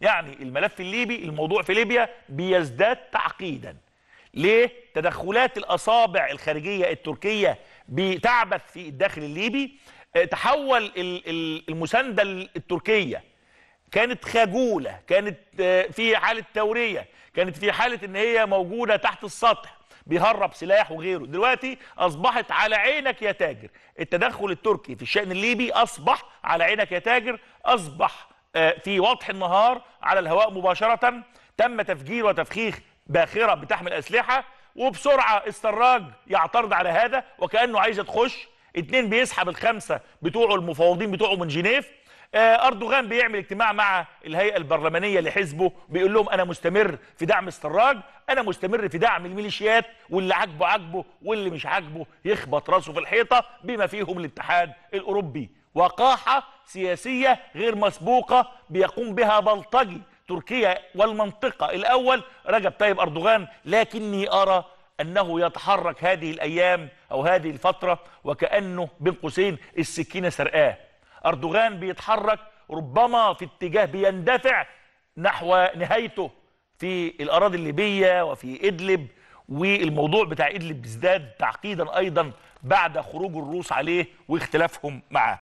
يعني الملف الليبي الموضوع في ليبيا بيزداد تعقيدا ليه تدخلات الأصابع الخارجية التركية بتعبث في الداخل الليبي آه، تحول المساندة التركية كانت خجولة كانت آه، في حالة تورية كانت في حالة ان هي موجودة تحت السطح بيهرب سلاح وغيره دلوقتي اصبحت على عينك يا تاجر التدخل التركي في الشأن الليبي اصبح على عينك يا تاجر اصبح آه، في وضح النهار على الهواء مباشرة تم تفجير وتفخيخ باخرة بتحمل أسلحة وبسرعة السراج يعترض على هذا وكأنه عايز تخش اتنين بيسحب الخمسة بتوعه المفاوضين بتوعه من جنيف آه، أردوغان بيعمل اجتماع مع الهيئة البرلمانية لحزبه بيقول لهم أنا مستمر في دعم السراج أنا مستمر في دعم الميليشيات واللي عاجبه عاجبه واللي مش عاجبه يخبط راسه في الحيطة بما فيهم الاتحاد الأوروبي وقاحة سياسية غير مسبوقة بيقوم بها بلطجي تركيا والمنطقة الأول رجب طيب أردوغان لكني أرى أنه يتحرك هذه الأيام أو هذه الفترة وكأنه بين قوسين السكينة سرقاه أردوغان بيتحرك ربما في اتجاه بيندفع نحو نهايته في الأراضي الليبية وفي إدلب والموضوع بتاع إدلب بيزداد تعقيدا أيضا بعد خروج الروس عليه واختلافهم معاه